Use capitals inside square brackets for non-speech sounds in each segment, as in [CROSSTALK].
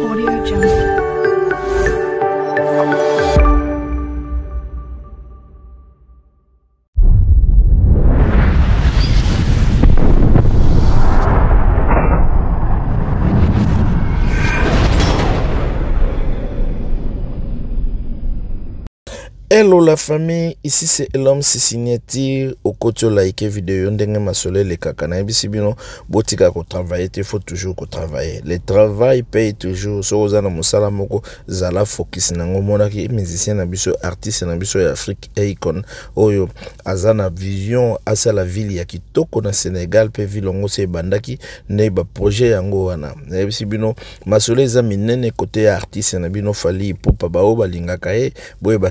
Audio Jungle. Hello la famille, ici c'est Elom Au okoto like vidéo ndenge masole le kaka na yebisi bino botika ko travailler, il faut toujours ko travailler. Le travail paye toujours. So ozana musala moko zala focus na ngomona musicien na biso artiste na biso ya eh, Icon oyo oh, azana vision asala la ville ya kitoko na Senegal pe vilongo se bandaki ne ba projet yango wana. Na yebisi bino masole za minene côté artiste na bino fali popa ba linga balingaka e boye ba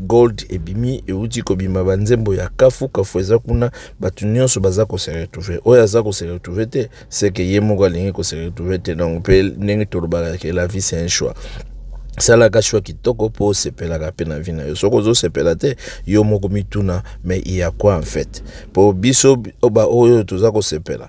gold ebimi euti kobima banzembo ya kafu kafu eza kuna bato nyonso baza kose retrouve oyo aza kose retrouve te seke ye moko alingi kose retrouve te donc mpe ndenge tolobaka ke la vie c'est un choix salaka shwa kitoko mpo osepelaka mpe na vi na yo soki ozosepela te yo moko mituna me iya kwa en fait mpo biso baoyo toza kosepela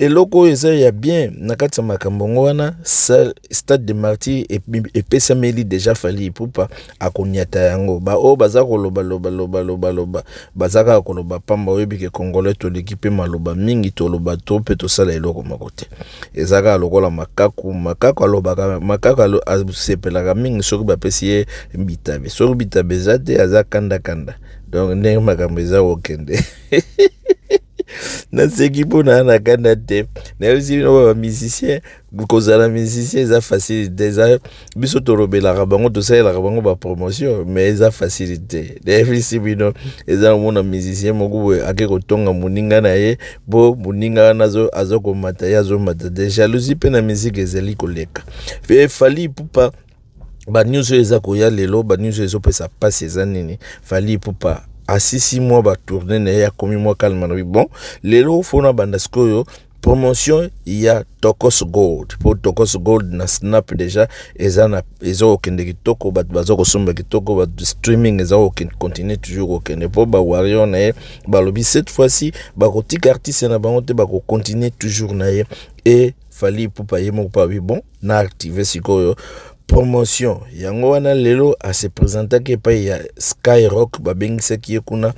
eloko oyo eza ya bien na kati ya makambo yango wana stade de martyr epesameli deja fali pupa akoniata yango baoyo baza koloba loba loba loba loba baza kaka koloba pamba oyebike congolais toleki mpe maloba mingi toloba to mpe tosala eloko moko te eza kaka lokola makaku makaku alobaka makaku asepelaka mingi soki bapesi ye bitabe soki bitabe eza te aza kandakanda donc ndenge makambo eza kokende [LAUGHS] naseki mpona na kanda te nayosi bino ba bamusicien kozala musicien eza facile te eza biso tolobelaka bango tosalelaka bango bapromotion mais eza facile te nayebisi bino eza komona musicien moko boye ake kotonga moninga na ye mpo moninga wana azokomata ye azomata te jalousie mpe na musike ezali koleka fali pupa banews oyo eza koya lelo banews oyo ezopesa mpasi eza nini fali pupa asisi mois va na ya moi bon lelo banda promotion ya tokos gold pour tokos gold na snap deja eza na eza toko kitoko au sommet qui kitoko de streaming eza continue toujours po ba warrior na balobi cette fois-ci barotique artiste na bango te continue toujours na ye e pour pour payer bon na active promotion yango wana lelo aseprésentaki ah, epai ya skyrock babengisaki ye kuna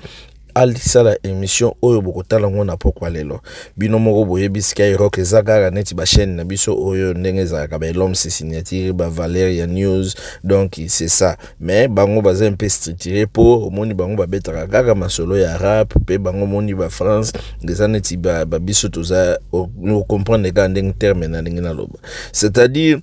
alisala émission oyo bokotala yango na pokwa lelo bino moko boyebi skyrock eza kaka neti bachaîne na biso oyo ndenge ezalaka balomse signature bavaleria news donc c'est ça mais bango baza mpe structuré mpo omoni bango babetaka kaka masolo ya rap mpe bango omoni bafrance eza neti babiso toza okomprendre kaka ndenge terme na ndenge naloba c'est à dire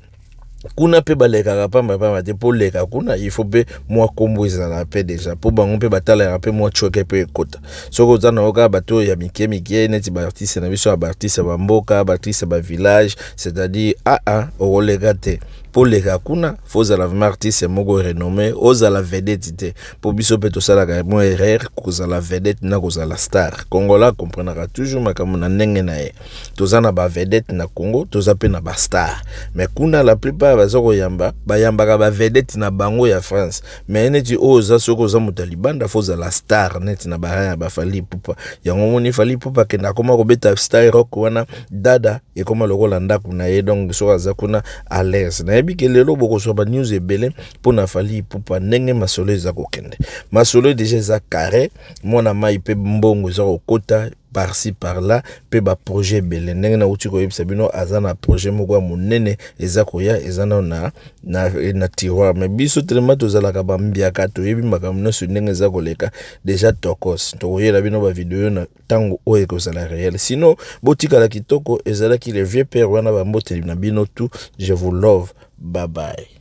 kuna mpe balekaka pambapamba te mpo leka kuna ifo mpe mwa nkombo ezalaka mpe deja mpo bango mpe batalaka mpe mwa tshweke mpe ekota soki oza na yo kaka bato oyo ya mike mike neti baartiste na biso ya baartiste ya bamboka baartiste ya bavillage c'est-à-dire aa ah, ah, okoleka te mpo leka kuna fozala vraimen artiste moko renome ozala vedete te mpo biso mpe tosalaka mo erreur kozala vedete na kozala star kongola akomprenaka toujours makambo na ndenge na ye toza na bavedete na congo toza mpe na bastar me kuna la plupart baza koyamba bayambaka bavedete na bango ya france me neti oyo oza soki oza moto ya libanda fozala star neti na bara ya bafali pupa yango moni fali pupa akende akoma kobeta star rock wana dada ekoma lokola ndako na ye donc soki aza kuna alaise na nayebi ke lelo bokozwa banews ebele mpona fali ipupa ndenge masolo eza kokende masolo deja eza carré mwana mai mpe mbongo eza kokota parci parla mpe baprojet ebele ndenge nauti koyebisa bino aza na projet moko ya monene eza koya eza nao na, na, na tiroir me biso telema tozalaka bambiaka toyebi makambo nyonso ndenge eza koleka deja tokos tokoyela bino bavideo na ntango oyo ekozala réel sino botikala kitoko ezalaki le vieux père wana bamboteli na bino tu je vous love babay